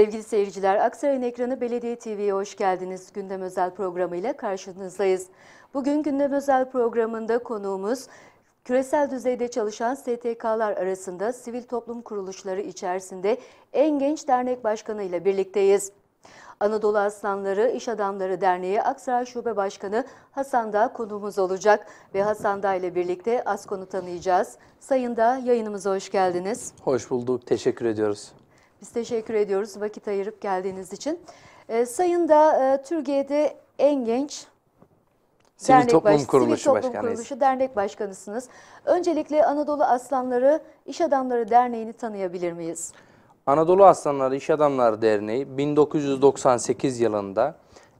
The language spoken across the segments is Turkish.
Sevgili seyirciler, Aksaray'ın ekranı Belediye TV'ye hoş geldiniz. Gündem özel programıyla karşınızdayız. Bugün gündem özel programında konuğumuz Küresel düzeyde çalışan STK'lar arasında sivil toplum kuruluşları içerisinde en genç dernek başkanı ile birlikteyiz. Anadolu Aslanları İş Adamları Derneği Aksaray Şube Başkanı Hasan Dağ konuğumuz olacak ve Hasan Dağ ile birlikte ASKON'u tanıyacağız. Sayın Dağ yayınımıza hoş geldiniz. Hoş bulduk, teşekkür ediyoruz. Biz teşekkür ediyoruz vakit ayırıp geldiğiniz için. E, sayın da e, Türkiye'de en genç Sivil dernek Toplum baş, Kuruluşu Sivil Toplum Kuruluşu Dernek Başkanısınız. Öncelikle Anadolu Aslanları İş Adamları Derneği'ni tanıyabilir miyiz? Anadolu Aslanları İş Adamları Derneği 1998 yılında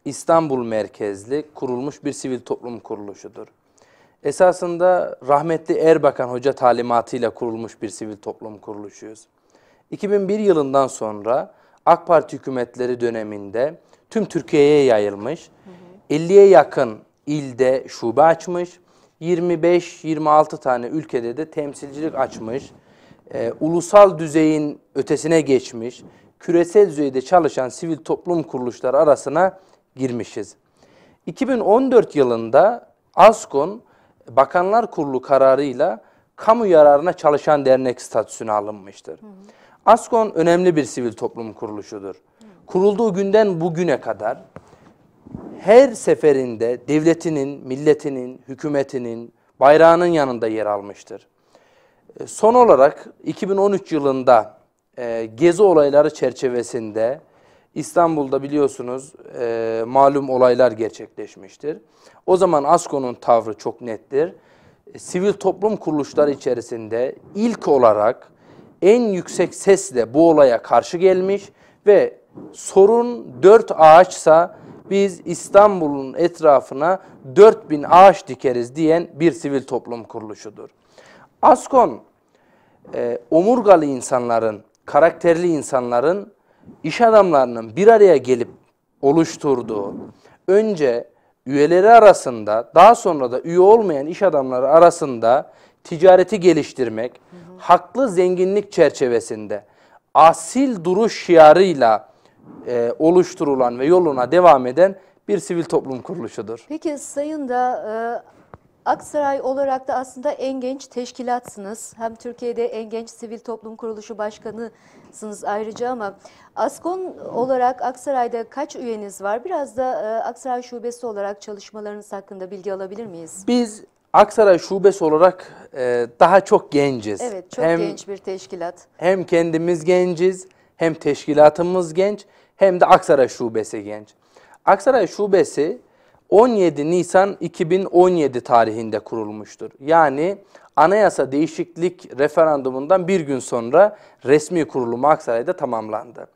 İstanbul merkezli kurulmuş bir sivil toplum kuruluşudur. Esasında rahmetli Erbakan Hoca talimatıyla kurulmuş bir sivil toplum kuruluşuyuz. 2001 yılından sonra AK Parti hükümetleri döneminde tüm Türkiye'ye yayılmış. 50'ye yakın ilde şube açmış. 25-26 tane ülkede de temsilcilik açmış. E, ulusal düzeyin ötesine geçmiş. Küresel düzeyde çalışan sivil toplum kuruluşları arasına girmişiz. 2014 yılında ASKON Bakanlar Kurulu kararıyla kamu yararına çalışan dernek statüsüne alınmıştır. Hı hı. ASKON önemli bir sivil toplum kuruluşudur. Kurulduğu günden bugüne kadar her seferinde devletinin, milletinin, hükümetinin, bayrağının yanında yer almıştır. E, son olarak 2013 yılında e, gezi olayları çerçevesinde İstanbul'da biliyorsunuz e, malum olaylar gerçekleşmiştir. O zaman ASKO'nun tavrı çok nettir. E, sivil toplum kuruluşları içerisinde ilk olarak en yüksek sesle bu olaya karşı gelmiş ve sorun dört ağaçsa biz İstanbul'un etrafına 4000 ağaç dikeriz diyen bir sivil toplum kuruluşudur. Askon, e, omurgalı insanların, karakterli insanların, iş adamlarının bir araya gelip oluşturduğu, önce üyeleri arasında, daha sonra da üye olmayan iş adamları arasında ticareti geliştirmek, haklı zenginlik çerçevesinde asil duruş şiarıyla e, oluşturulan ve yoluna devam eden bir sivil toplum kuruluşudur. Peki Sayın da e, Aksaray olarak da aslında en genç teşkilatsınız. Hem Türkiye'de en genç sivil toplum kuruluşu başkanısınız ayrıca ama Askon olarak Aksaray'da kaç üyeniz var? Biraz da e, Aksaray Şubesi olarak çalışmalarınız hakkında bilgi alabilir miyiz? Biz Aksaray Şubesi olarak e, daha çok genciz. Evet, çok hem, genç bir teşkilat. Hem kendimiz genciz, hem teşkilatımız genç, hem de Aksaray Şubesi genç. Aksaray Şubesi 17 Nisan 2017 tarihinde kurulmuştur. Yani anayasa değişiklik referandumundan bir gün sonra resmi kurulumu Aksaray'da tamamlandı.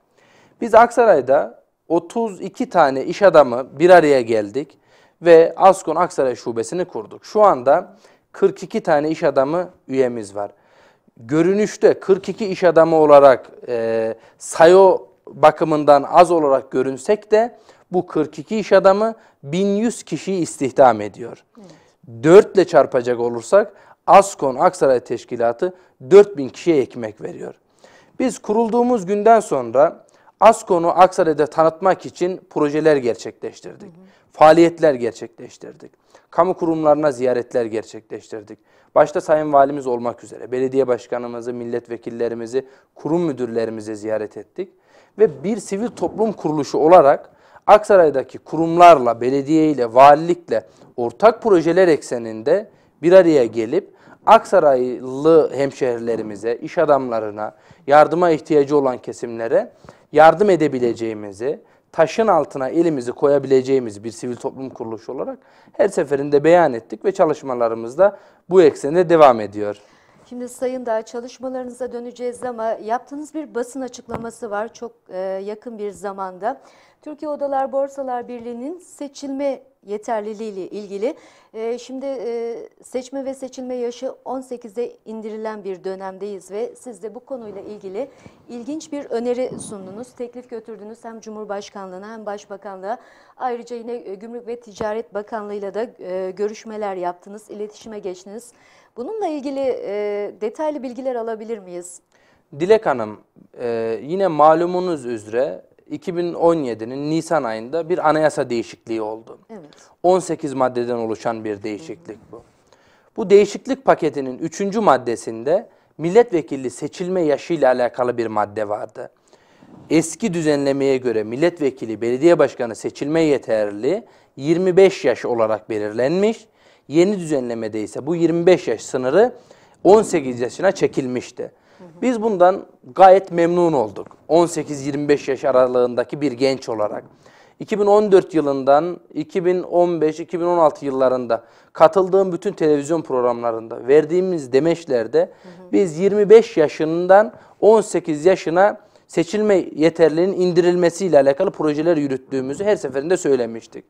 Biz Aksaray'da 32 tane iş adamı bir araya geldik ve Askon Aksaray Şubesini kurduk. Şu anda 42 tane iş adamı üyemiz var. Görünüşte 42 iş adamı olarak e, sayo bakımından az olarak görünsek de bu 42 iş adamı 1100 kişiyi istihdam ediyor. Evet. 4 ile çarpacak olursak Askon Aksaray Teşkilatı 4000 kişiye ekmek veriyor. Biz kurulduğumuz günden sonra ASKO'nu Aksaray''da tanıtmak için projeler gerçekleştirdik. Hı hı. Faaliyetler gerçekleştirdik. Kamu kurumlarına ziyaretler gerçekleştirdik. Başta Sayın Valimiz olmak üzere belediye başkanımızı, milletvekillerimizi, kurum müdürlerimizi ziyaret ettik. Ve bir sivil toplum kuruluşu olarak Aksaray'daki kurumlarla, belediyeyle, valilikle ortak projeler ekseninde bir araya gelip Aksaraylı hemşehrilerimize, iş adamlarına, yardıma ihtiyacı olan kesimlere yardım edebileceğimizi, taşın altına elimizi koyabileceğimiz bir sivil toplum kuruluşu olarak her seferinde beyan ettik ve çalışmalarımızda bu eksende devam ediyor. Şimdi Sayın Dağ çalışmalarınıza döneceğiz ama yaptığınız bir basın açıklaması var çok e, yakın bir zamanda. Türkiye Odalar Borsalar Birliği'nin seçilme yeterliliği ile ilgili. E, şimdi e, seçme ve seçilme yaşı 18'e indirilen bir dönemdeyiz ve siz de bu konuyla ilgili ilginç bir öneri sundunuz. Teklif götürdünüz hem Cumhurbaşkanlığına hem Başbakanlığa. Ayrıca yine e, Gümrük ve Ticaret Bakanlığı'yla da e, görüşmeler yaptınız, iletişime geçtiniz. Bununla ilgili e, detaylı bilgiler alabilir miyiz? Dilek Hanım, e, yine malumunuz üzere 2017'nin Nisan ayında bir anayasa değişikliği oldu. Evet. 18 maddeden oluşan bir değişiklik bu. Bu değişiklik paketinin 3. maddesinde milletvekili seçilme yaşıyla alakalı bir madde vardı. Eski düzenlemeye göre milletvekili belediye başkanı seçilme yeterli 25 yaş olarak belirlenmiş. Yeni düzenlemede ise bu 25 yaş sınırı 18 yaşına çekilmişti. Biz bundan gayet memnun olduk. 18-25 yaş aralığındaki bir genç olarak. 2014 yılından 2015-2016 yıllarında katıldığım bütün televizyon programlarında verdiğimiz demeçlerde hı hı. biz 25 yaşından 18 yaşına seçilme yeterliliğinin indirilmesiyle alakalı projeler yürüttüğümüzü her seferinde söylemiştik.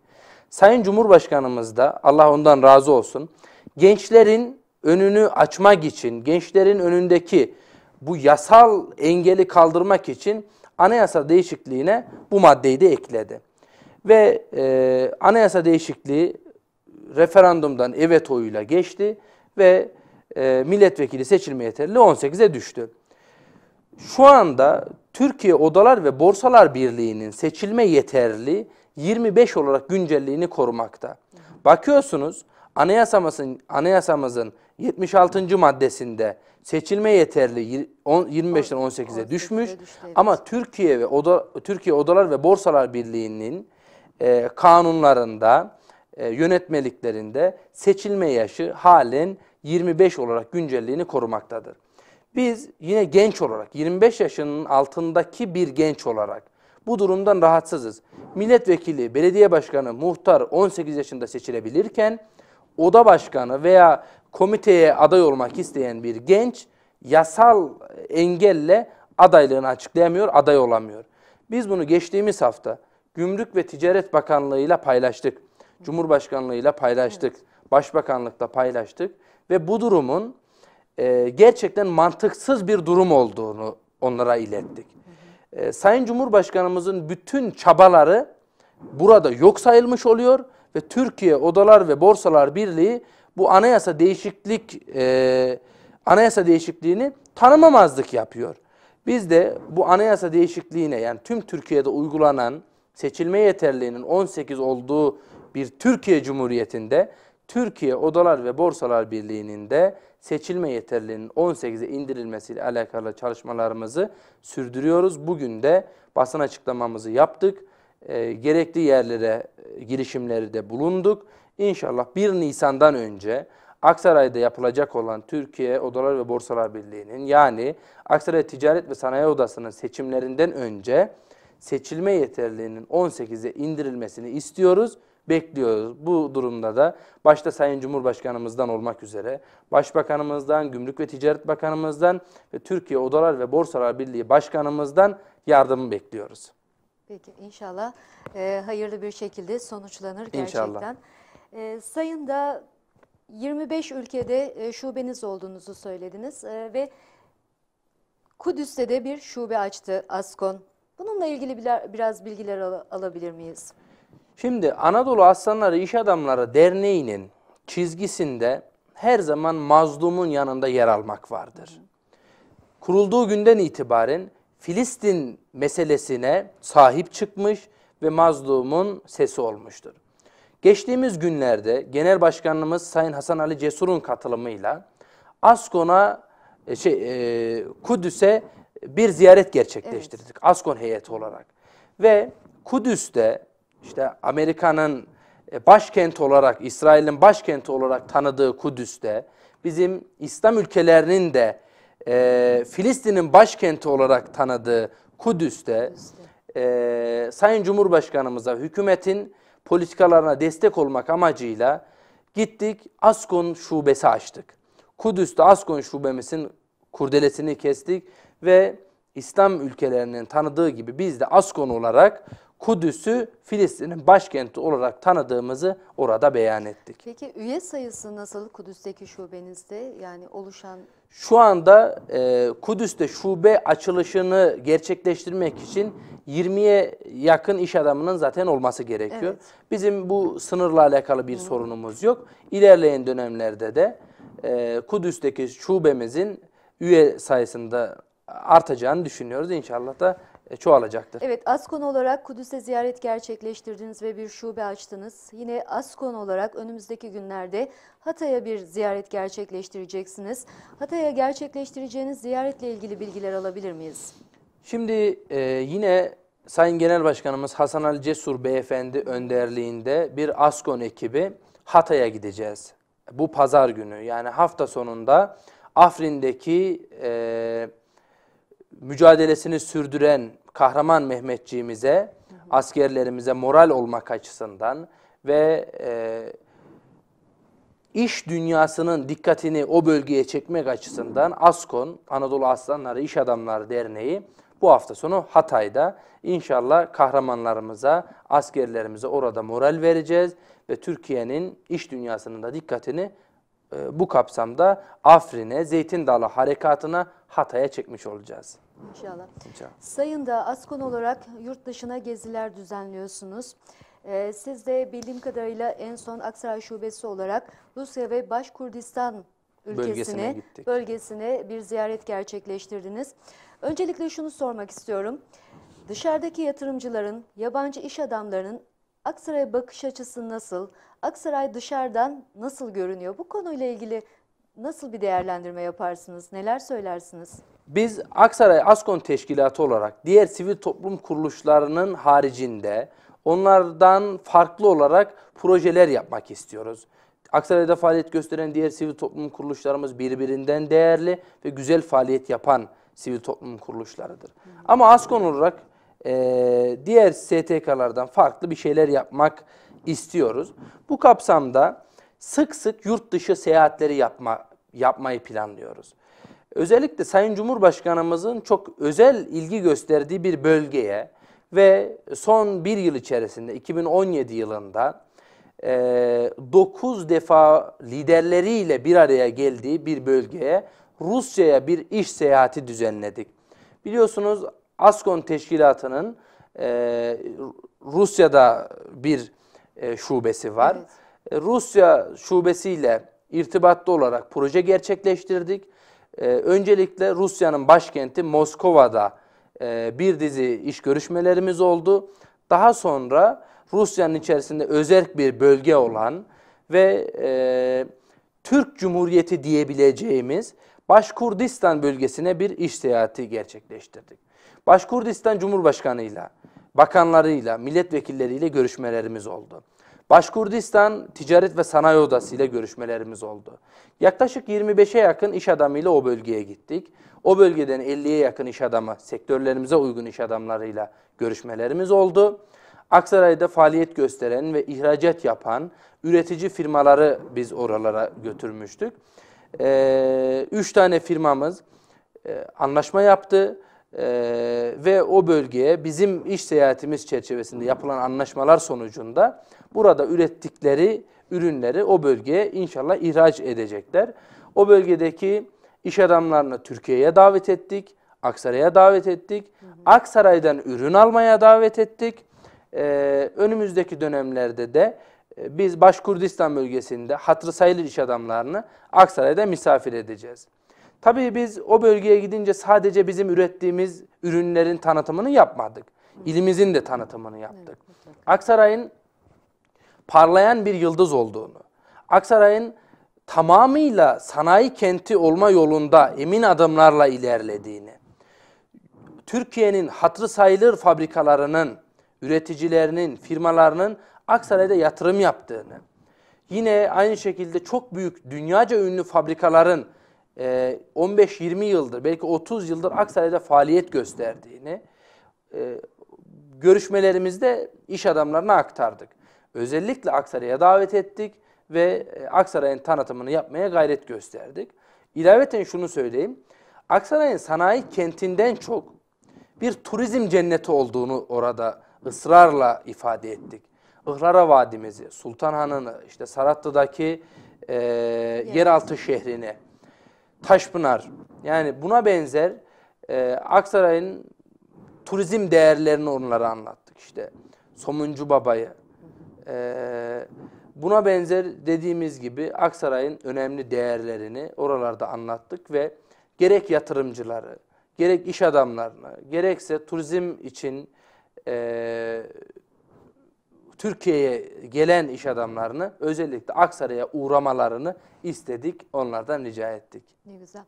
Sayın Cumhurbaşkanımız da Allah ondan razı olsun gençlerin önünü açmak için gençlerin önündeki bu yasal engeli kaldırmak için anayasa değişikliğine bu maddeyi de ekledi. Ve e, anayasa değişikliği referandumdan evet oyuyla geçti ve e, milletvekili seçilme yeterli 18'e düştü. Şu anda Türkiye Odalar ve Borsalar Birliği'nin seçilme yeterli 25 olarak güncelliğini korumakta. Bakıyorsunuz anayasamızın, anayasamızın 76. maddesinde seçilme yeterli 25'ten 18'e düşmüş. Ama Türkiye ve Oda, Türkiye Odalar ve Borsalar Birliği'nin e, kanunlarında, e, yönetmeliklerinde seçilme yaşı halen 25 olarak güncelliğini korumaktadır. Biz yine genç olarak 25 yaşının altındaki bir genç olarak bu durumdan rahatsızız. Milletvekili, belediye başkanı, muhtar 18 yaşında seçilebilirken oda başkanı veya komiteye aday olmak isteyen bir genç yasal engelle adaylığını açıklayamıyor, aday olamıyor. Biz bunu geçtiğimiz hafta Gümrük ve Ticaret Bakanlığıyla paylaştık. Cumhurbaşkanlığıyla paylaştık. Başbakanlıkta paylaştık. Ve bu durumun e, gerçekten mantıksız bir durum olduğunu onlara ilettik. E, Sayın Cumhurbaşkanımızın bütün çabaları burada yok sayılmış oluyor ve Türkiye Odalar ve Borsalar Birliği bu anayasa değişiklik e, anayasa değişikliğini tanımamazlık yapıyor. Biz de bu anayasa değişikliğine yani tüm Türkiye'de uygulanan seçilme yeterliğinin 18 olduğu bir Türkiye Cumhuriyeti'nde Türkiye Odalar ve Borsalar Birliği'nin de seçilme yeterliğinin 18'e indirilmesiyle alakalı çalışmalarımızı sürdürüyoruz. Bugün de basın açıklamamızı yaptık. E, gerekli yerlere e, girişimleri de bulunduk. İnşallah 1 Nisan'dan önce Aksaray'da yapılacak olan Türkiye Odalar ve Borsalar Birliği'nin yani Aksaray Ticaret ve Sanayi Odası'nın seçimlerinden önce seçilme yeterliğinin 18'e indirilmesini istiyoruz, bekliyoruz. Bu durumda da başta Sayın Cumhurbaşkanımızdan olmak üzere Başbakanımızdan, Gümrük ve Ticaret Bakanımızdan ve Türkiye Odalar ve Borsalar Birliği Başkanımızdan yardımı bekliyoruz. Peki inşallah e, hayırlı bir şekilde sonuçlanır gerçekten. İnşallah. E, sayın da 25 ülkede e, şubeniz olduğunuzu söylediniz e, ve Kudüs'te de bir şube açtı ASKON. Bununla ilgili biler, biraz bilgiler al alabilir miyiz? Şimdi Anadolu Aslanları İş Adamları Derneği'nin çizgisinde her zaman mazlumun yanında yer almak vardır. Kurulduğu günden itibaren Filistin meselesine sahip çıkmış ve mazlumun sesi olmuştur. Geçtiğimiz günlerde Genel Başkanımız Sayın Hasan Ali Cesur'un katılımıyla Askon'a e, şey, e, Kudüs'e bir ziyaret gerçekleştirdik evet. Askon heyeti olarak. Ve Kudüs'te işte Amerika'nın e, başkenti olarak, İsrail'in başkenti olarak tanıdığı Kudüs'te bizim İslam ülkelerinin de e, Filistin'in başkenti olarak tanıdığı Kudüs'te e, Sayın Cumhurbaşkanımıza, hükümetin politikalarına destek olmak amacıyla gittik Askon şubesi açtık. Kudüs'te Askon şubemizin kurdelesini kestik ve İslam ülkelerinin tanıdığı gibi biz de Askon olarak Kudüs'ü Filistin'in başkenti olarak tanıdığımızı orada beyan ettik. Peki üye sayısı nasıl Kudüs'teki şubenizde yani oluşan? Şu anda e, Kudüs'te şube açılışını gerçekleştirmek için 20'ye yakın iş adamının zaten olması gerekiyor. Evet. Bizim bu sınırla alakalı bir Hı. sorunumuz yok. İlerleyen dönemlerde de e, Kudüs'teki şubemizin üye sayısında artacağını düşünüyoruz. İnşallah da e, çoğalacaktır. Evet ASKON olarak Kudüs'e ziyaret gerçekleştirdiniz ve bir şube açtınız. Yine ASKON olarak önümüzdeki günlerde Hatay'a bir ziyaret gerçekleştireceksiniz. Hatay'a gerçekleştireceğiniz ziyaretle ilgili bilgiler alabilir miyiz? Şimdi e, yine Sayın Genel Başkanımız Hasan Ali Cesur Beyefendi önderliğinde bir ASKON ekibi Hatay'a gideceğiz. Bu pazar günü yani hafta sonunda Afrin'deki... E, mücadelesini sürdüren kahraman Mehmetçiğimize, askerlerimize moral olmak açısından ve e, iş dünyasının dikkatini o bölgeye çekmek açısından ASKON, Anadolu Aslanları İş Adamları Derneği bu hafta sonu Hatay'da inşallah kahramanlarımıza, askerlerimize orada moral vereceğiz ve Türkiye'nin iş dünyasının da dikkatini e, bu kapsamda Afrin'e, Zeytin Dalı Harekatı'na Hatay'a çekmiş olacağız. İnşallah. İnşallah. Sayın da Askon olarak yurt dışına geziler düzenliyorsunuz. Ee, siz de bildiğim kadarıyla en son Aksaray Şubesi olarak Rusya ve Başkurdistan ülkesine, bölgesine, bölgesine bir ziyaret gerçekleştirdiniz. Öncelikle şunu sormak istiyorum. Dışarıdaki yatırımcıların, yabancı iş adamlarının Aksaray'a bakış açısı nasıl? Aksaray dışarıdan nasıl görünüyor? Bu konuyla ilgili nasıl bir değerlendirme yaparsınız? Neler söylersiniz? Biz Aksaray Askon Teşkilatı olarak diğer sivil toplum kuruluşlarının haricinde onlardan farklı olarak projeler yapmak istiyoruz. Aksaray'da faaliyet gösteren diğer sivil toplum kuruluşlarımız birbirinden değerli ve güzel faaliyet yapan sivil toplum kuruluşlarıdır. Ama Askon olarak e, diğer STK'lardan farklı bir şeyler yapmak istiyoruz. Bu kapsamda sık sık yurt dışı seyahatleri yapma, yapmayı planlıyoruz özellikle Sayın Cumhurbaşkanımızın çok özel ilgi gösterdiği bir bölgeye ve son bir yıl içerisinde 2017 yılında 9 e, defa liderleriyle bir araya geldiği bir bölgeye Rusya'ya bir iş seyahati düzenledik. Biliyorsunuz ASKON Teşkilatı'nın e, Rusya'da bir e, şubesi var. Evet. Rusya şubesiyle irtibatlı olarak proje gerçekleştirdik. E, öncelikle Rusya'nın başkenti Moskova'da e, bir dizi iş görüşmelerimiz oldu. Daha sonra Rusya'nın içerisinde özerk bir bölge olan ve e, Türk Cumhuriyeti diyebileceğimiz Başkurdistan bölgesine bir iş seyahati gerçekleştirdik. Başkurdistan Cumhurbaşkanı'yla, bakanlarıyla, milletvekilleriyle görüşmelerimiz oldu. Başkurdistan Ticaret ve Sanayi Odası ile görüşmelerimiz oldu. Yaklaşık 25'e yakın iş adamıyla o bölgeye gittik. O bölgeden 50'ye yakın iş adamı, sektörlerimize uygun iş adamlarıyla görüşmelerimiz oldu. Aksaray'da faaliyet gösteren ve ihracat yapan üretici firmaları biz oralara götürmüştük. Ee, üç tane firmamız e, anlaşma yaptı e, ve o bölgeye bizim iş seyahatimiz çerçevesinde yapılan anlaşmalar sonucunda burada ürettikleri ürünleri o bölgeye inşallah ihraç edecekler. O bölgedeki iş adamlarını Türkiye'ye davet ettik. Aksaray'a davet ettik. Hı hı. Aksaray'dan ürün almaya davet ettik. Ee, önümüzdeki dönemlerde de e, biz Başkurdistan bölgesinde hatırı sayılır iş adamlarını Aksaray'da misafir edeceğiz. Tabii biz o bölgeye gidince sadece bizim ürettiğimiz ürünlerin tanıtımını yapmadık. İlimizin de tanıtımını yaptık. Aksaray'ın parlayan bir yıldız olduğunu, Aksaray'ın tamamıyla sanayi kenti olma yolunda emin adımlarla ilerlediğini, Türkiye'nin hatırı sayılır fabrikalarının, üreticilerinin, firmalarının Aksaray'da yatırım yaptığını, yine aynı şekilde çok büyük dünyaca ünlü fabrikaların 15-20 e, yıldır belki 30 yıldır Aksaray'da faaliyet gösterdiğini e, görüşmelerimizde iş adamlarına aktardık özellikle Aksaray'a davet ettik ve e, Aksaray'ın tanıtımını yapmaya gayret gösterdik. İlaveten şunu söyleyeyim. Aksaray'ın sanayi kentinden çok bir turizm cenneti olduğunu orada ısrarla ifade ettik. Ihlara Vadimizi, Sultanhan'ını, işte Saratlı'daki e, yeraltı şehrini, Taşpınar. Yani buna benzer e, Aksaray'ın turizm değerlerini onlara anlattık işte. Somuncu Baba'yı, ee, buna benzer dediğimiz gibi Aksaray'ın önemli değerlerini oralarda anlattık ve gerek yatırımcıları, gerek iş adamlarını, gerekse turizm için e, Türkiye'ye gelen iş adamlarını özellikle Aksaray'a uğramalarını istedik, onlardan rica ettik. Ne güzel.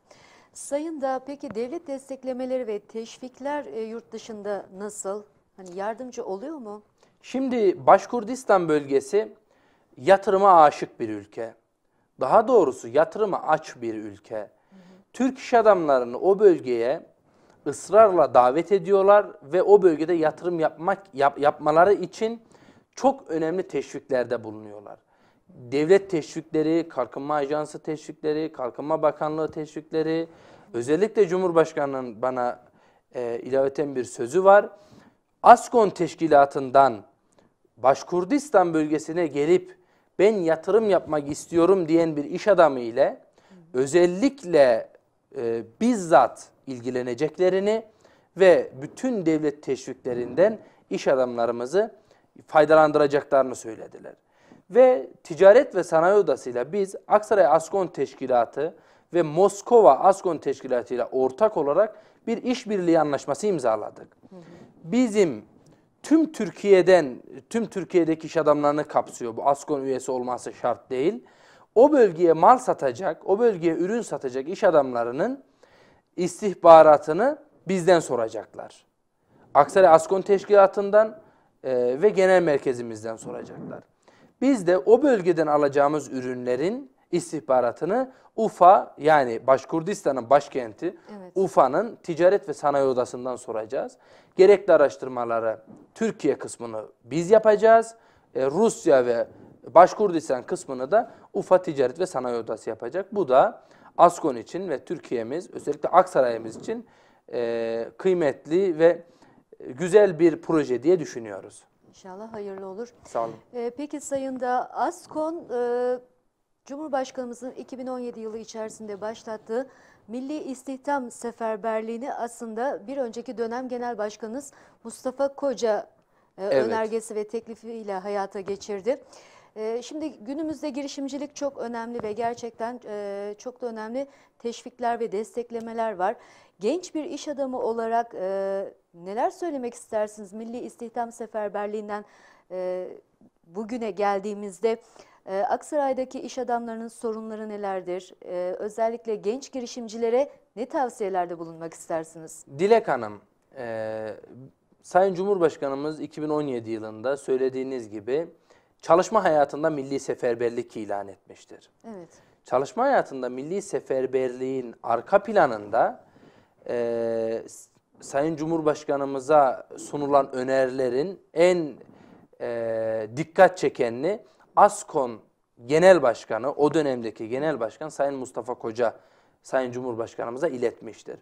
Sayın da peki devlet desteklemeleri ve teşvikler e, yurt dışında nasıl? Hani yardımcı oluyor mu? Şimdi Başkurdistan bölgesi yatırıma aşık bir ülke. Daha doğrusu yatırıma aç bir ülke. Hı hı. Türk iş adamlarını o bölgeye ısrarla davet ediyorlar ve o bölgede yatırım yapmak yap, yapmaları için çok önemli teşviklerde bulunuyorlar. Devlet teşvikleri, Kalkınma Ajansı teşvikleri, Kalkınma Bakanlığı teşvikleri, özellikle Cumhurbaşkanı'nın bana e, ilaveten bir sözü var. ASKON teşkilatından Başkurdistan bölgesine gelip ben yatırım yapmak istiyorum diyen bir iş adamı ile özellikle e, bizzat ilgileneceklerini ve bütün devlet teşviklerinden iş adamlarımızı faydalandıracaklarını söylediler. Ve Ticaret ve Sanayi Odası'yla biz Aksaray Askon Teşkilatı ve Moskova Askon Teşkilatı ile ortak olarak bir işbirliği anlaşması imzaladık. Bizim tüm Türkiye'den, tüm Türkiye'deki iş adamlarını kapsıyor. Bu ASKON üyesi olması şart değil. O bölgeye mal satacak, o bölgeye ürün satacak iş adamlarının istihbaratını bizden soracaklar. Aksaray Askon Teşkilatı'ndan e, ve genel merkezimizden soracaklar. Biz de o bölgeden alacağımız ürünlerin istihbaratını Ufa yani Başkurdistan'ın başkenti evet. Ufa'nın ticaret ve sanayi odasından soracağız. Gerekli araştırmaları Türkiye kısmını biz yapacağız. E, Rusya ve Başkurdistan kısmını da Ufa Ticaret ve Sanayi Odası yapacak. Bu da Askon için ve Türkiye'miz özellikle Aksaray'ımız için e, kıymetli ve güzel bir proje diye düşünüyoruz. İnşallah hayırlı olur. Sağ olun. E, peki Sayın da Askon... E Cumhurbaşkanımızın 2017 yılı içerisinde başlattığı Milli istihdam Seferberliğini aslında bir önceki dönem Genel Başkanımız Mustafa Koca e, evet. önergesi ve teklifiyle hayata geçirdi. E, şimdi günümüzde girişimcilik çok önemli ve gerçekten e, çok da önemli teşvikler ve desteklemeler var. Genç bir iş adamı olarak neler söylemek istersiniz Milli istihdam Seferberliğinden bugüne geldiğimizde? E, Aksaray'daki iş adamlarının sorunları nelerdir? E, özellikle genç girişimcilere ne tavsiyelerde bulunmak istersiniz? Dilek Hanım, e, Sayın Cumhurbaşkanımız 2017 yılında söylediğiniz gibi çalışma hayatında milli seferberlik ilan etmiştir. Evet. Çalışma hayatında milli seferberliğin arka planında e, Sayın Cumhurbaşkanımıza sunulan önerilerin en e, dikkat çekenini ASKON Genel Başkanı, o dönemdeki Genel Başkan Sayın Mustafa Koca, Sayın Cumhurbaşkanımıza iletmiştir.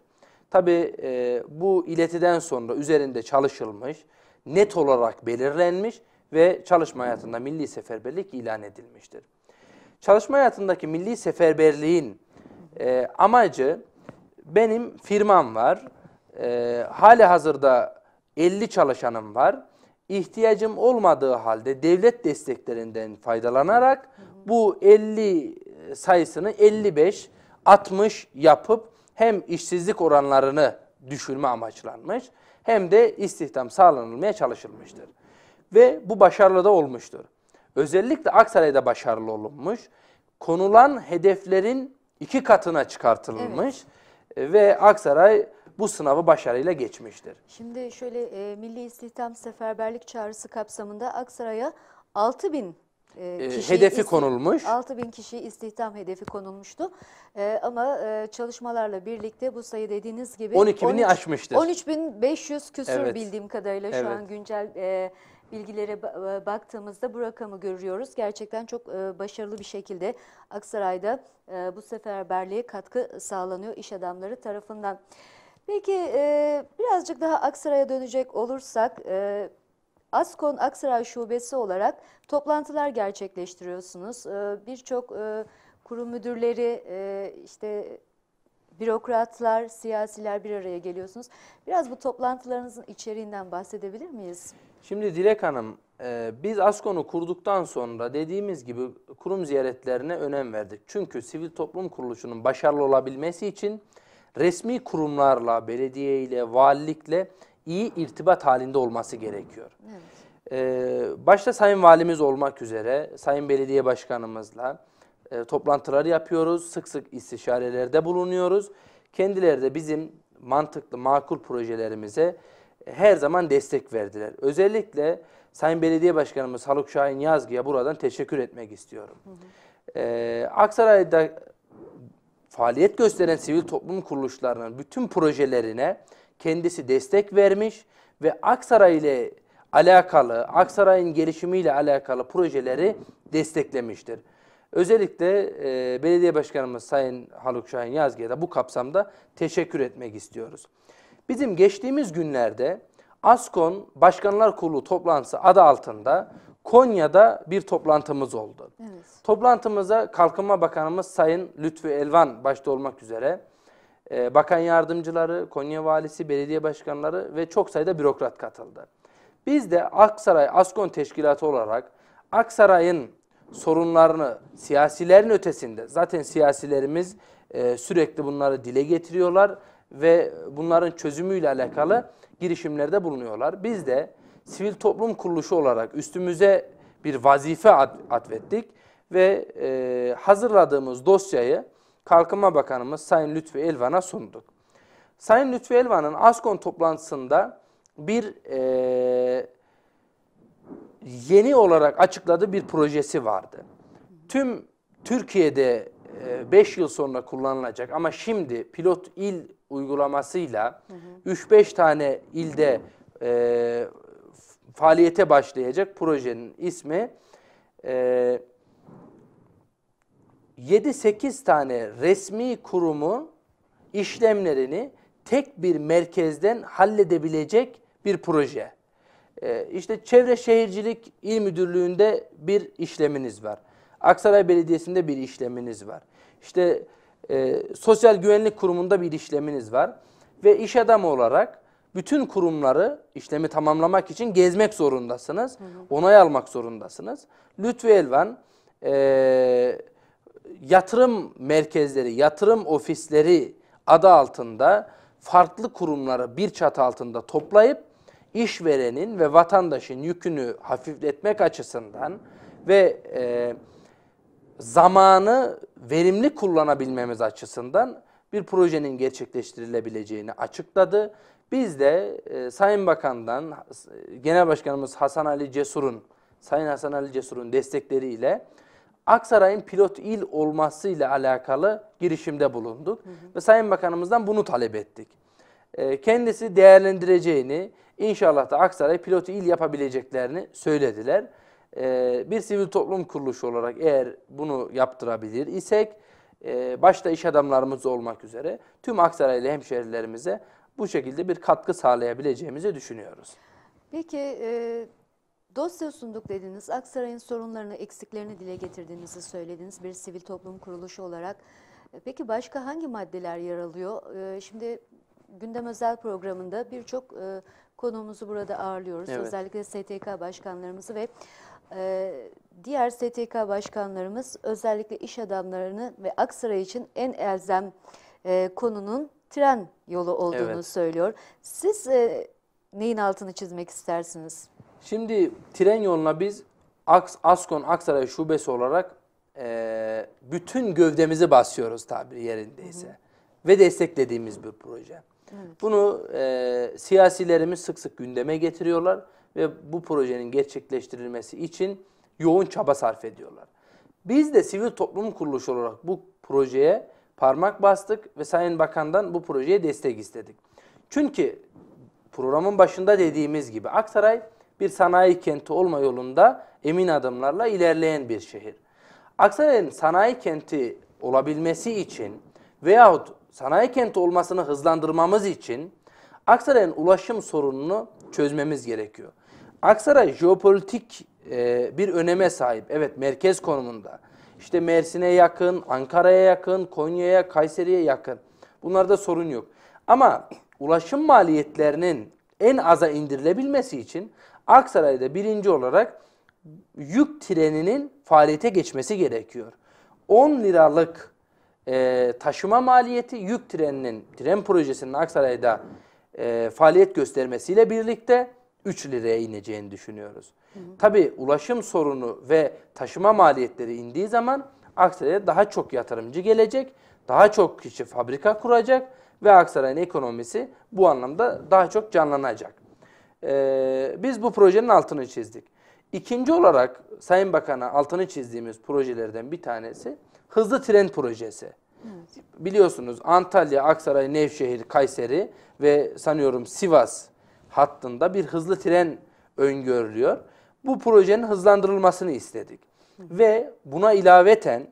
Tabi e, bu iletiden sonra üzerinde çalışılmış, net olarak belirlenmiş ve çalışma hayatında milli seferberlik ilan edilmiştir. Çalışma hayatındaki milli seferberliğin e, amacı benim firmam var, e, hali hazırda 50 çalışanım var ihtiyacım olmadığı halde devlet desteklerinden faydalanarak hı hı. bu 50 e, sayısını 55, 60 yapıp hem işsizlik oranlarını düşürme amaçlanmış hem de istihdam sağlanılmaya çalışılmıştır. Ve bu başarılı da olmuştur. Özellikle Aksaray'da başarılı olunmuş. Konulan hedeflerin iki katına çıkartılmış evet. ve Aksaray bu sınavı başarıyla geçmiştir. Şimdi şöyle e, Milli İstihdam Seferberlik Çağrısı kapsamında Aksaray'a 6 bin e, e hedefi konulmuş. 6 bin kişi istihdam hedefi konulmuştu. E, ama e, çalışmalarla birlikte bu sayı dediğiniz gibi 12 bini 13, aşmıştır. 13 bin 500 küsur evet. bildiğim kadarıyla evet. şu an güncel e, bilgilere e, baktığımızda bu rakamı görüyoruz. Gerçekten çok e, başarılı bir şekilde Aksaray'da bu seferberliğe katkı sağlanıyor iş adamları tarafından. Peki e, birazcık daha Aksaray'a dönecek olursak, e, Askon Aksaray Şubesi olarak toplantılar gerçekleştiriyorsunuz. E, Birçok e, kurum müdürleri, e, işte bürokratlar, siyasiler bir araya geliyorsunuz. Biraz bu toplantılarınızın içeriğinden bahsedebilir miyiz? Şimdi Dilek Hanım, e, biz Askon'u kurduktan sonra dediğimiz gibi kurum ziyaretlerine önem verdik. Çünkü sivil toplum kuruluşunun başarılı olabilmesi için resmi kurumlarla, belediyeyle, valilikle iyi irtibat halinde olması gerekiyor. Evet. Ee, başta Sayın Valimiz olmak üzere Sayın Belediye Başkanımızla e, toplantılar yapıyoruz. Sık sık istişarelerde bulunuyoruz. Kendileri de bizim mantıklı, makul projelerimize e, her zaman destek verdiler. Özellikle Sayın Belediye Başkanımız Haluk Şahin Yazgı'ya buradan teşekkür etmek istiyorum. Hı hı. Ee, Aksaray'da faaliyet gösteren sivil toplum kuruluşlarının bütün projelerine kendisi destek vermiş ve Aksaray ile alakalı, Aksaray'ın gelişimiyle alakalı projeleri desteklemiştir. Özellikle e, belediye başkanımız Sayın Haluk Şahin Yazgı'ya da bu kapsamda teşekkür etmek istiyoruz. Bizim geçtiğimiz günlerde ASKON Başkanlar Kurulu toplantısı adı altında Konya'da bir toplantımız oldu. Evet. Toplantımıza Kalkınma Bakanımız Sayın Lütfü Elvan başta olmak üzere e, bakan yardımcıları, Konya valisi, belediye başkanları ve çok sayıda bürokrat katıldı. Biz de Aksaray Askon Teşkilatı olarak Aksaray'ın sorunlarını siyasilerin ötesinde zaten siyasilerimiz e, sürekli bunları dile getiriyorlar ve bunların çözümüyle alakalı girişimlerde bulunuyorlar. Biz de sivil toplum kuruluşu olarak üstümüze bir vazife atfettik ve e, hazırladığımız dosyayı Kalkınma Bakanımız Sayın Lütfi Elvan'a sunduk. Sayın Lütfi Elvan'ın ASKON toplantısında bir e, yeni olarak açıkladığı bir projesi vardı. Tüm Türkiye'de 5 e, yıl sonra kullanılacak ama şimdi pilot il uygulamasıyla 3-5 tane ilde e, faaliyete başlayacak projenin ismi e, 7-8 tane resmi kurumu işlemlerini tek bir merkezden halledebilecek bir proje. E, işte Çevre Şehircilik İl Müdürlüğü'nde bir işleminiz var. Aksaray Belediyesi'nde bir işleminiz var. İşte e, Sosyal Güvenlik Kurumu'nda bir işleminiz var. Ve iş adamı olarak bütün kurumları işlemi tamamlamak için gezmek zorundasınız. Hı hı. Onay almak zorundasınız. Lütfü Elvan e, yatırım merkezleri, yatırım ofisleri adı altında farklı kurumları bir çatı altında toplayıp işverenin ve vatandaşın yükünü hafifletmek açısından ve e, zamanı verimli kullanabilmemiz açısından bir projenin gerçekleştirilebileceğini açıkladı biz de e, Sayın Bakan'dan, Genel Başkanımız Hasan Ali Cesur'un, Sayın Hasan Ali Cesur'un destekleriyle Aksaray'ın pilot il olması ile alakalı girişimde bulunduk. Hı hı. Ve Sayın Bakanımızdan bunu talep ettik. E, kendisi değerlendireceğini, inşallah da Aksaray pilot il yapabileceklerini söylediler. E, bir sivil toplum kuruluşu olarak eğer bunu yaptırabilir isek, e, başta iş adamlarımız olmak üzere tüm Aksaraylı hemşehrilerimize bu şekilde bir katkı sağlayabileceğimizi düşünüyoruz. Peki e, dosya sunduk dediniz. Aksaray'ın sorunlarını, eksiklerini dile getirdiğinizi söylediniz bir sivil toplum kuruluşu olarak. E, peki başka hangi maddeler yer alıyor? E, şimdi gündem özel programında birçok e, konuğumuzu burada ağırlıyoruz. Evet. Özellikle STK başkanlarımızı ve e, diğer STK başkanlarımız özellikle iş adamlarını ve Aksaray için en elzem e, konunun tren yolu olduğunu evet. söylüyor. Siz e, neyin altını çizmek istersiniz? Şimdi tren yoluna biz Aks, Askon Aksaray Şubesi olarak e, bütün gövdemizi basıyoruz tabiri yerindeyse. Hı hı. Ve desteklediğimiz bir proje. Evet. Bunu e, siyasilerimiz sık sık gündeme getiriyorlar ve bu projenin gerçekleştirilmesi için yoğun çaba sarf ediyorlar. Biz de sivil toplum kuruluşu olarak bu projeye parmak bastık ve Sayın Bakan'dan bu projeye destek istedik. Çünkü programın başında dediğimiz gibi Aksaray bir sanayi kenti olma yolunda emin adımlarla ilerleyen bir şehir. Aksaray'ın sanayi kenti olabilmesi için veyahut sanayi kenti olmasını hızlandırmamız için Aksaray'ın ulaşım sorununu çözmemiz gerekiyor. Aksaray jeopolitik e, bir öneme sahip. Evet merkez konumunda işte Mersin'e yakın, Ankara'ya yakın, Konya'ya, Kayseri'ye yakın. Bunlarda sorun yok. Ama ulaşım maliyetlerinin en aza indirilebilmesi için Aksaray'da birinci olarak yük treninin faaliyete geçmesi gerekiyor. 10 liralık e, taşıma maliyeti yük treninin, tren projesinin Aksaray'da e, faaliyet göstermesiyle birlikte 3 liraya ineceğini düşünüyoruz. Tabii ulaşım sorunu ve taşıma maliyetleri indiği zaman Aksaray'a daha çok yatırımcı gelecek, daha çok kişi fabrika kuracak ve Aksaray'ın ekonomisi bu anlamda daha çok canlanacak. Ee, biz bu projenin altını çizdik. İkinci olarak Sayın Bakan'a altını çizdiğimiz projelerden bir tanesi hızlı tren projesi. Evet. Biliyorsunuz Antalya, Aksaray, Nevşehir, Kayseri ve sanıyorum Sivas hattında bir hızlı tren öngörülüyor. Bu projenin hızlandırılmasını istedik. Ve buna ilaveten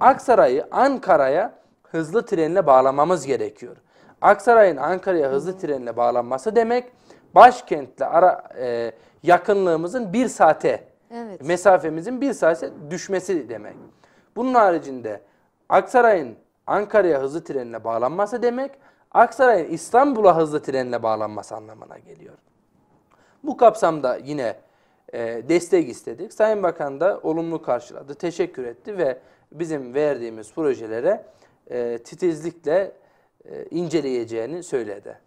Aksaray'ı Ankara'ya hızlı trenle bağlamamız gerekiyor. Aksaray'ın Ankara'ya hızlı trenle bağlanması demek başkentle ara, e, yakınlığımızın bir saate, evet. mesafemizin bir saate düşmesi demek. Bunun haricinde Aksaray'ın Ankara'ya hızlı trenle bağlanması demek Aksaray'ın İstanbul'a hızlı trenle bağlanması anlamına geliyor. Bu kapsamda yine e, destek istedik. Sayın Bakan da olumlu karşıladı, teşekkür etti ve bizim verdiğimiz projelere e, titizlikle e, inceleyeceğini söyledi.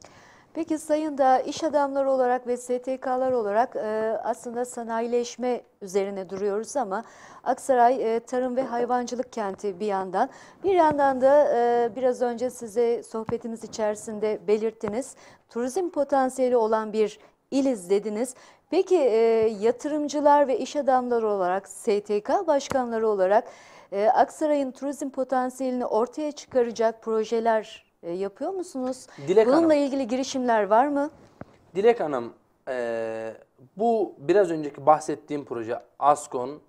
Peki Sayın da iş adamları olarak ve STK'lar olarak e, aslında sanayileşme üzerine duruyoruz ama Aksaray e, tarım ve hayvancılık kenti bir yandan. Bir yandan da e, biraz önce size sohbetimiz içerisinde belirttiniz. Turizm potansiyeli olan bir iliz dediniz. Peki e, yatırımcılar ve iş adamları olarak, STK başkanları olarak e, Aksaray'ın turizm potansiyelini ortaya çıkaracak projeler e, yapıyor musunuz? Dilek Bununla Hanım. ilgili girişimler var mı? Dilek Hanım, e, bu biraz önceki bahsettiğim proje ASKON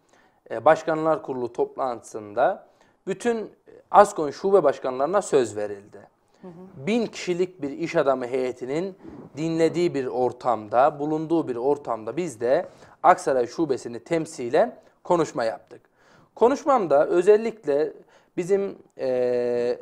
e, Başkanlar Kurulu toplantısında bütün ASKON şube başkanlarına söz verildi. Hı hı. Bin kişilik bir iş adamı heyetinin dinlediği bir ortamda, bulunduğu bir ortamda biz de Aksaray Şubesini temsilen konuşma yaptık. Konuşmamda özellikle bizim e,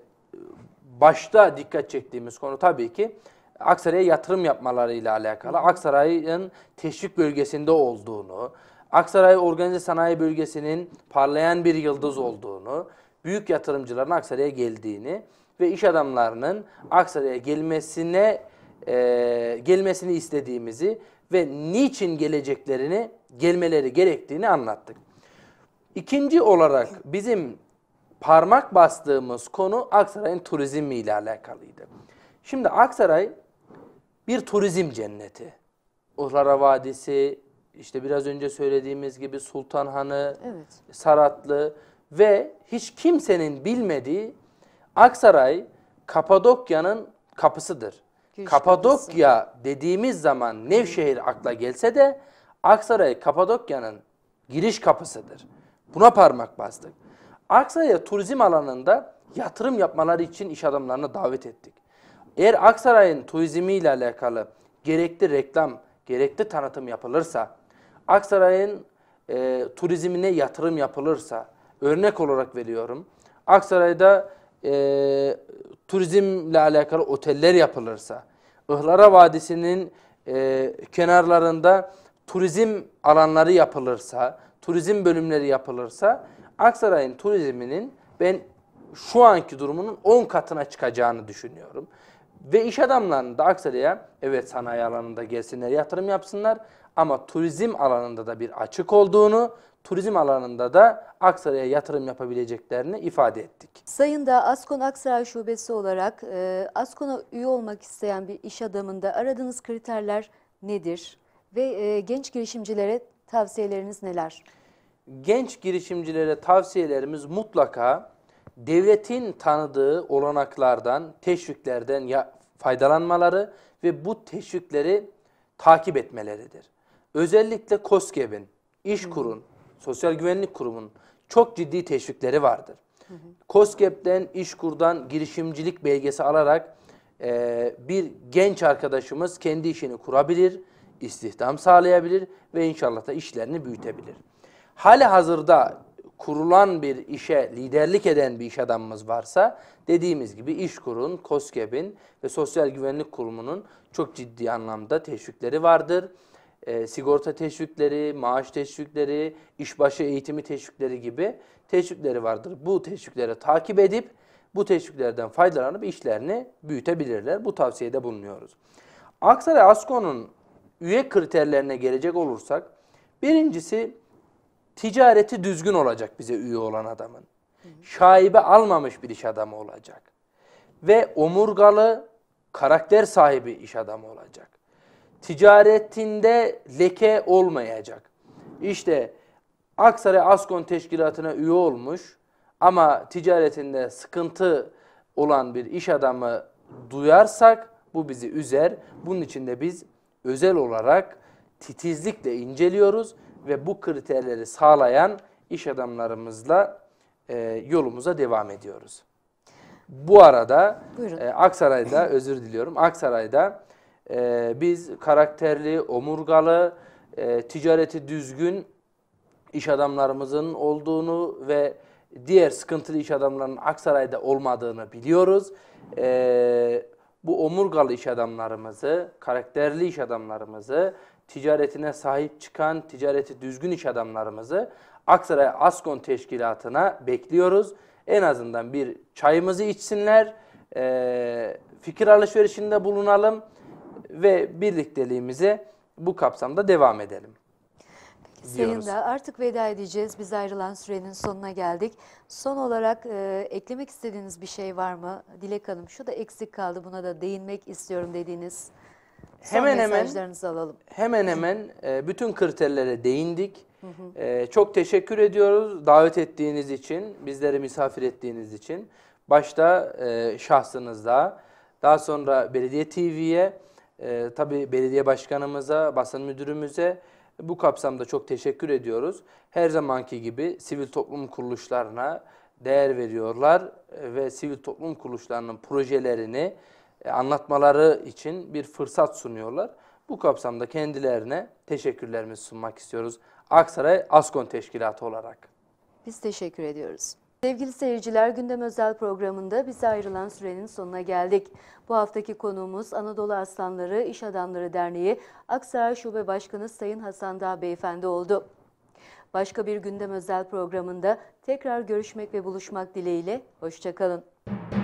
başta dikkat çektiğimiz konu tabii ki Aksaray'a yatırım yapmalarıyla alakalı. Aksaray'ın teşvik bölgesinde olduğunu, Aksaray Organize Sanayi Bölgesi'nin parlayan bir yıldız olduğunu, büyük yatırımcıların Aksaray'a geldiğini ve iş adamlarının Aksaray'a gelmesine e, gelmesini istediğimizi ve niçin geleceklerini, gelmeleri gerektiğini anlattık. İkinci olarak bizim parmak bastığımız konu Aksaray'ın turizmi ile alakalıydı. Şimdi Aksaray bir turizm cenneti. Uhlara Vadisi, işte biraz önce söylediğimiz gibi Sultanhanı, evet. Saratlı ve hiç kimsenin bilmediği Aksaray Kapadokya'nın kapısıdır. Giriş Kapadokya kapısı. dediğimiz zaman Nevşehir akla gelse de Aksaray Kapadokya'nın giriş kapısıdır. Buna parmak bastık. Aksaray'a turizm alanında yatırım yapmaları için iş adamlarını davet ettik. Eğer Aksaray'ın turizmiyle alakalı gerekli reklam, gerekli tanıtım yapılırsa, Aksaray'ın e, turizmine yatırım yapılırsa, örnek olarak veriyorum, Aksaray'da e, turizmle alakalı oteller yapılırsa, Ihlara Vadisi'nin e, kenarlarında turizm alanları yapılırsa, turizm bölümleri yapılırsa, Aksaray'ın turizminin ben şu anki durumunun 10 katına çıkacağını düşünüyorum. Ve iş adamlarını da Aksaray'a evet sanayi alanında gelsinler yatırım yapsınlar ama turizm alanında da bir açık olduğunu, turizm alanında da Aksaray'a yatırım yapabileceklerini ifade ettik. Sayın da Askon Aksaray Şubesi olarak e, Askon'a üye olmak isteyen bir iş adamında aradığınız kriterler nedir? Ve e, genç girişimcilere tavsiyeleriniz neler? genç girişimcilere tavsiyelerimiz mutlaka devletin tanıdığı olanaklardan, teşviklerden faydalanmaları ve bu teşvikleri takip etmeleridir. Özellikle KOSGEB'in, İşkur'un, Sosyal Güvenlik Kurumu'nun çok ciddi teşvikleri vardır. KOSGEB'den, İşkur'dan girişimcilik belgesi alarak e, bir genç arkadaşımız kendi işini kurabilir, istihdam sağlayabilir ve inşallah da işlerini büyütebilir hali hazırda kurulan bir işe liderlik eden bir iş adamımız varsa dediğimiz gibi İşkur'un, KOSGEB'in ve Sosyal Güvenlik Kurumu'nun çok ciddi anlamda teşvikleri vardır. E, sigorta teşvikleri, maaş teşvikleri, işbaşı eğitimi teşvikleri gibi teşvikleri vardır. Bu teşvikleri takip edip bu teşviklerden faydalanıp işlerini büyütebilirler. Bu tavsiyede bulunuyoruz. Aksaray ASKO'nun üye kriterlerine gelecek olursak birincisi Ticareti düzgün olacak bize üye olan adamın. Şaibe almamış bir iş adamı olacak. Ve omurgalı, karakter sahibi iş adamı olacak. Ticaretinde leke olmayacak. İşte Aksaray Askon Teşkilatı'na üye olmuş ama ticaretinde sıkıntı olan bir iş adamı duyarsak bu bizi üzer. Bunun için de biz özel olarak titizlikle inceliyoruz ve bu kriterleri sağlayan iş adamlarımızla e, yolumuza devam ediyoruz. Bu arada e, Aksaray'da özür diliyorum. Aksaray'da e, biz karakterli, omurgalı, e, ticareti düzgün iş adamlarımızın olduğunu ve diğer sıkıntılı iş adamlarının Aksaray'da olmadığını biliyoruz. E, bu omurgalı iş adamlarımızı, karakterli iş adamlarımızı ticaretine sahip çıkan, ticareti düzgün iş adamlarımızı Aksaray Askon Teşkilatı'na bekliyoruz. En azından bir çayımızı içsinler, e, fikir alışverişinde bulunalım ve birlikteliğimizi bu kapsamda devam edelim. Sayın da artık veda edeceğiz. Biz ayrılan sürenin sonuna geldik. Son olarak e, eklemek istediğiniz bir şey var mı? Dilek Hanım şu da eksik kaldı buna da değinmek istiyorum dediğiniz hemen mesajlarınızı hemen, alalım. Hemen hemen e, bütün kriterlere değindik. Hı e, çok teşekkür ediyoruz davet ettiğiniz için, bizleri misafir ettiğiniz için. Başta e, şahsınızda, daha sonra Belediye TV'ye, e, tabii belediye başkanımıza, basın müdürümüze bu kapsamda çok teşekkür ediyoruz. Her zamanki gibi sivil toplum kuruluşlarına değer veriyorlar ve sivil toplum kuruluşlarının projelerini e, anlatmaları için bir fırsat sunuyorlar. Bu kapsamda kendilerine teşekkürlerimizi sunmak istiyoruz. Aksaray Askon Teşkilatı olarak. Biz teşekkür ediyoruz. Sevgili seyirciler, Gündem Özel programında bize ayrılan sürenin sonuna geldik. Bu haftaki konuğumuz Anadolu Aslanları İş Adamları Derneği Aksaray Şube Başkanı Sayın Hasan Dağ Beyefendi oldu. Başka bir Gündem Özel programında tekrar görüşmek ve buluşmak dileğiyle, hoşçakalın.